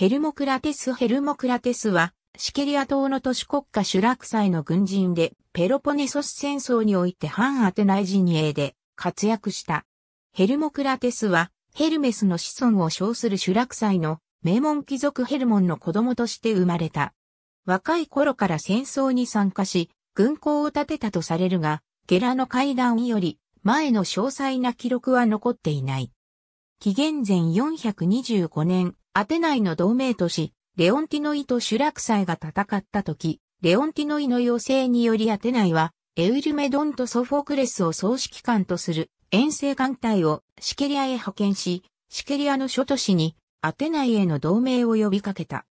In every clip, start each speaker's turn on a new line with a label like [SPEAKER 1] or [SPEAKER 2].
[SPEAKER 1] ヘルモクラテス・ヘルモクラテスは、シケリア島の都市国家シュラクサイの軍人で、ペロポネソス戦争において反アテナイ陣営で活躍した。ヘルモクラテスは、ヘルメスの子孫を称するシュラクサイの名門貴族ヘルモンの子供として生まれた。若い頃から戦争に参加し、軍港を建てたとされるが、ゲラの階段より前の詳細な記録は残っていない。紀元前425年、アテナイの同盟都市、レオンティノイとシュラクサイが戦った時、レオンティノイの要請によりアテナイは、エウルメドンとソフォクレスを総指揮官とする遠征艦隊をシケリアへ派遣し、シケリアの諸都市にアテナイへの同盟を呼びかけた。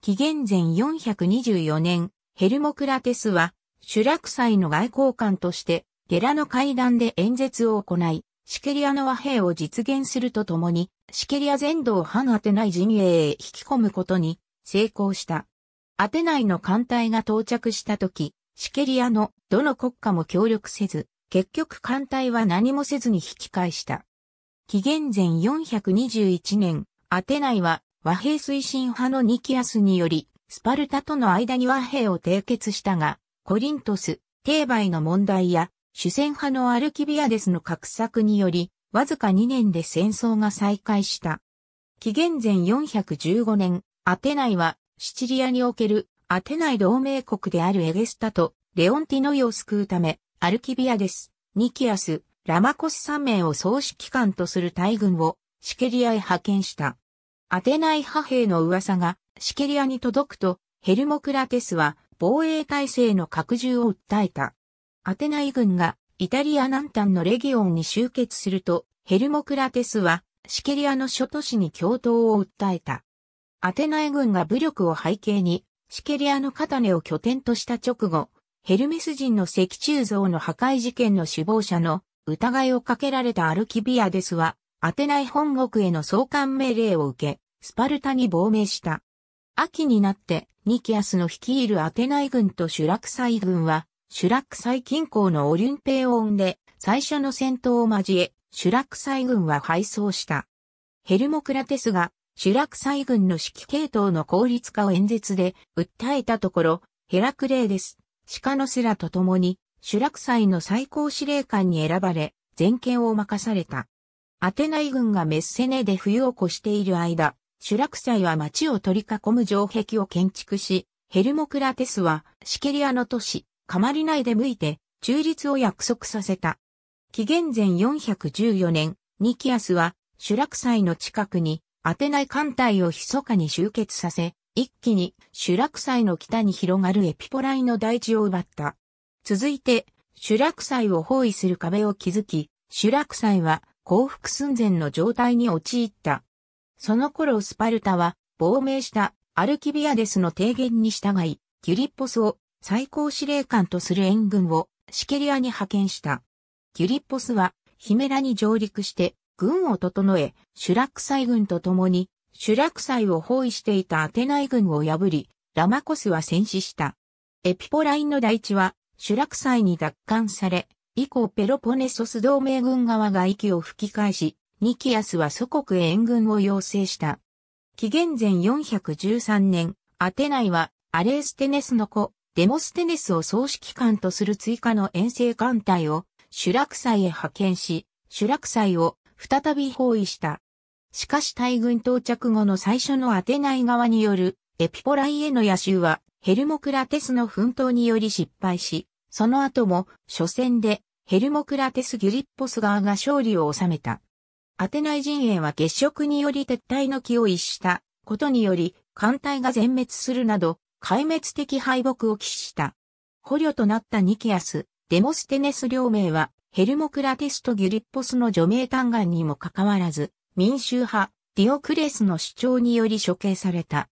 [SPEAKER 1] 紀元前424年、ヘルモクラテスは、シュラクサイの外交官として、ゲラの会談で演説を行い、シケリアの和平を実現するとともに、シケリア全土を反アテナイ陣営へ引き込むことに成功した。アテナイの艦隊が到着した時、シケリアのどの国家も協力せず、結局艦隊は何もせずに引き返した。紀元前421年、アテナイは和平推進派のニキアスにより、スパルタとの間に和平を締結したが、コリントス、テーバイの問題や、主戦派のアルキビアデスの画策により、わずか2年で戦争が再開した。紀元前415年、アテナイはシチリアにおけるアテナイ同盟国であるエゲスタとレオンティノイを救うため、アルキビアデス、ニキアス、ラマコス3名を総指揮官とする大軍をシケリアへ派遣した。アテナイ派兵の噂がシケリアに届くと、ヘルモクラテスは防衛体制の拡充を訴えた。アテナイ軍がイタリア南端のレギオンに集結すると、ヘルモクラテスは、シケリアの諸都市に共闘を訴えた。アテナイ軍が武力を背景に、シケリアの片根を拠点とした直後、ヘルメス人の石柱像の破壊事件の首謀者の疑いをかけられたアルキビアデスは、アテナイ本国への送還命令を受け、スパルタに亡命した。秋になって、ニキアスの率いるアテナイ軍とシュラクサイ軍は、シュラクサイ近郊のオリュンペオンで最初の戦闘を交え、シュラクサイ軍は敗走した。ヘルモクラテスがシュラクサイ軍の指揮系統の効率化を演説で訴えたところ、ヘラクレーデス、シカノスラと共に、シュラクサイの最高司令官に選ばれ、全権を任された。アテナイ軍がメッセネで冬を越している間、シュラクサイは町を取り囲む城壁を建築し、ヘルモクラテスはシケリアの都市、かまり内で向いて、中立を約束させた。紀元前414年、ニキアスは、主落祭の近くに、アテナイ艦隊を密かに集結させ、一気に主落祭の北に広がるエピポライの大地を奪った。続いて、主落祭を包囲する壁を築き、主落祭は降伏寸前の状態に陥った。その頃スパルタは亡命したアルキビアデスの提言に従い、キュリッポスを最高司令官とする援軍をシケリアに派遣した。ギュリッポスはヒメラに上陸して軍を整え、シュラクサイ軍と共にシュラクサイを包囲していたアテナイ軍を破り、ラマコスは戦死した。エピポラインの大地はシュラクサイに奪還され、以降ペロポネソス同盟軍側が息を吹き返し、ニキアスは祖国へ援軍を要請した。紀元前413年、アテナイはアレーステネスの子、デモステネスを総指揮官とする追加の遠征艦隊をシュラクサイへ派遣し、シュラクサイを再び包囲した。しかし大軍到着後の最初のアテナイ側によるエピポライへの野襲はヘルモクラテスの奮闘により失敗し、その後も初戦でヘルモクラテス・ギュリッポス側が勝利を収めた。アテナイ陣営は月食により撤退の気を逸したことにより艦隊が全滅するなど壊滅的敗北を喫した。捕虜となったニキアス、デモステネス両名は、ヘルモクラテスとギュリッポスの除名嘆願にもかかわらず、民衆派、ディオクレスの主張により処刑された。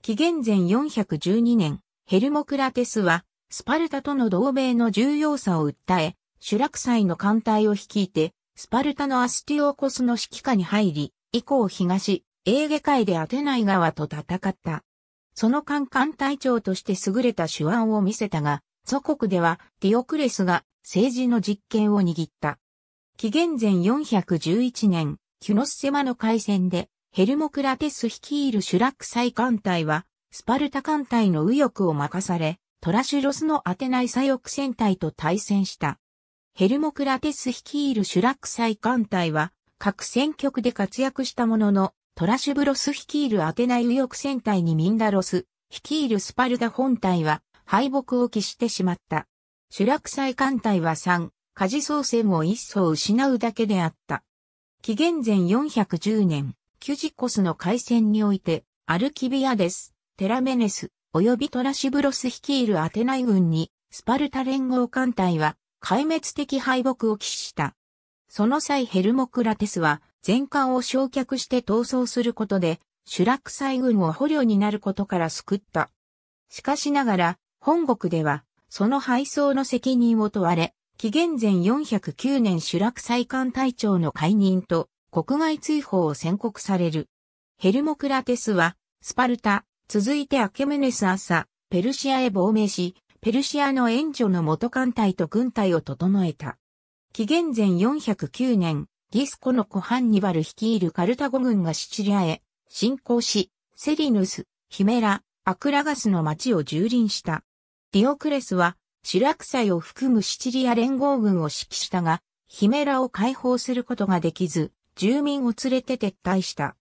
[SPEAKER 1] 紀元前412年、ヘルモクラテスは、スパルタとの同盟の重要さを訴え、主落祭の艦隊を率いて、スパルタのアスティオコスの指揮下に入り、以降東、エーゲ海でアテナイ川と戦った。その間艦隊長として優れた手腕を見せたが、祖国ではディオクレスが政治の実権を握った。紀元前411年、キュノスセマの海戦で、ヘルモクラテス率いるシュラクサ祭艦隊は、スパルタ艦隊の右翼を任され、トラシュロスのアテナイ左翼戦隊と対戦した。ヘルモクラテス率いるシュラクサ祭艦隊は、各戦局で活躍したものの、トラシュブロス率いるアテナ右翼戦隊にミンダロス、率いるスパルダ本隊は敗北を喫してしまった。主落イ艦隊は3、火事総戦を一層失うだけであった。紀元前410年、キュジコスの海戦において、アルキビアです。テラメネス、及びトラシブロス率いるアテナイ軍に、スパルタ連合艦隊は、壊滅的敗北を喫した。その際ヘルモクラテスは、全艦を焼却して逃走することで、主落祭軍を捕虜になることから救った。しかしながら、本国では、その配送の責任を問われ、紀元前409年ラク祭艦隊長の解任と国外追放を宣告される。ヘルモクラテスは、スパルタ、続いてアケメネス朝、ペルシアへ亡命し、ペルシアの援助の元艦隊と軍隊を整えた。紀元前409年、ギスコのコハンニバル率いるカルタゴ軍がシチリアへ侵攻し、セリヌス、ヒメラ、アクラガスの町を蹂躙した。ディオクレスは、シラクサイを含むシチリア連合軍を指揮したが、ヒメラを解放することができず、住民を連れて撤退した。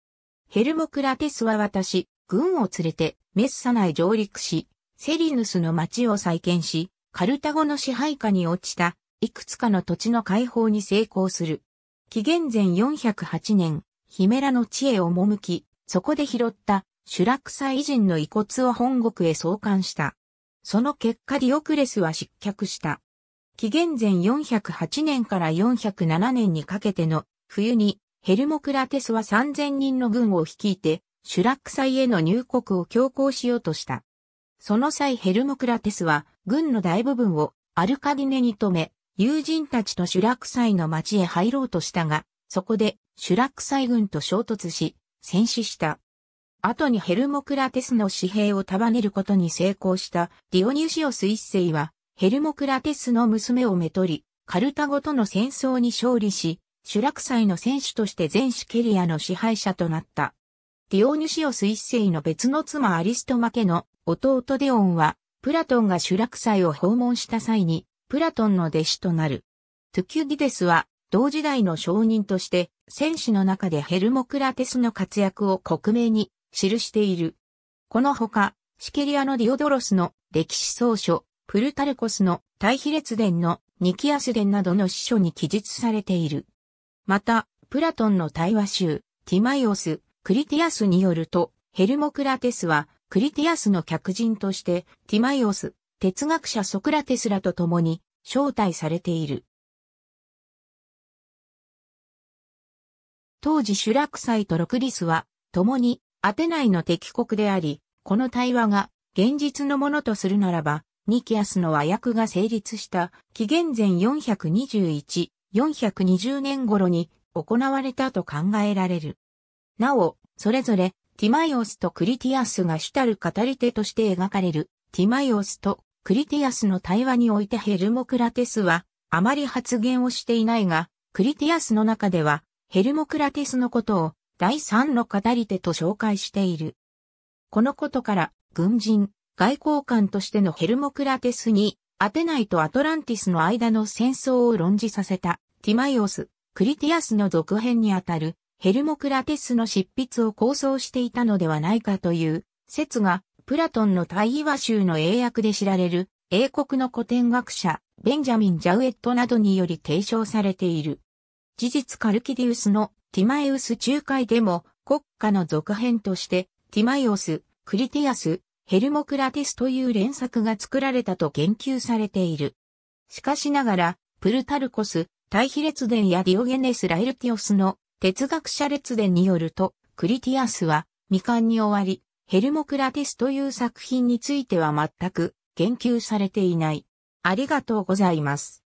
[SPEAKER 1] ヘルモクラテスは私、軍を連れてメッサ内上陸し、セリヌスの町を再建し、カルタゴの支配下に落ちた、いくつかの土地の解放に成功する。紀元前408年、ヒメラの地へ赴き、そこで拾ったシュラクサ偉人の遺骨を本国へ送還した。その結果ディオクレスは失脚した。紀元前408年から407年にかけての冬にヘルモクラテスは3000人の軍を率いてシュラクサイへの入国を強行しようとした。その際ヘルモクラテスは軍の大部分をアルカディネに止め、友人たちと修楽祭の町へ入ろうとしたが、そこで修楽祭軍と衝突し、戦死した。後にヘルモクラテスの紙幣を束ねることに成功したディオニュシオス一世は、ヘルモクラテスの娘をめとり、カルタゴとの戦争に勝利し、クサ祭の選手として全シケリアの支配者となった。ディオニュシオス一世の別の妻アリストマケの弟デオンは、プラトンがクサ祭を訪問した際に、プラトンの弟子となる。トゥキュディデスは、同時代の証人として、戦士の中でヘルモクラテスの活躍を克明に記している。このほか、シケリアのディオドロスの歴史奏書、プルタルコスの大比列伝のニキアス伝などの司書に記述されている。また、プラトンの対話集、ティマイオス、クリティアスによると、ヘルモクラテスは、クリティアスの客人として、ティマイオス、哲学者ソクラテスらと共に招待されている。当時シュラクサイとロクリスは共にアテナイの敵国であり、この対話が現実のものとするならば、ニキアスの和訳が成立した紀元前421、420年頃に行われたと考えられる。なお、それぞれティマイオスとクリティアスが主たる語り手として描かれるティマイオスとクリティアスの対話においてヘルモクラテスはあまり発言をしていないが、クリティアスの中ではヘルモクラテスのことを第三の語り手と紹介している。このことから軍人、外交官としてのヘルモクラテスにアテナイとアトランティスの間の戦争を論じさせたティマイオス、クリティアスの続編にあたるヘルモクラテスの執筆を構想していたのではないかという説がプラトンの対イワ州の英訳で知られる、英国の古典学者、ベンジャミン・ジャウエットなどにより提唱されている。事実カルキディウスのティマエウス仲介でも国家の続編としてティマイオス、クリティアス、ヘルモクラテスという連作が作られたと言及されている。しかしながら、プルタルコス、対比列伝やディオゲネス・ライルティオスの哲学者列伝によると、クリティアスは未完に終わり、ヘルモクラテスという作品については全く言及されていない。ありがとうございます。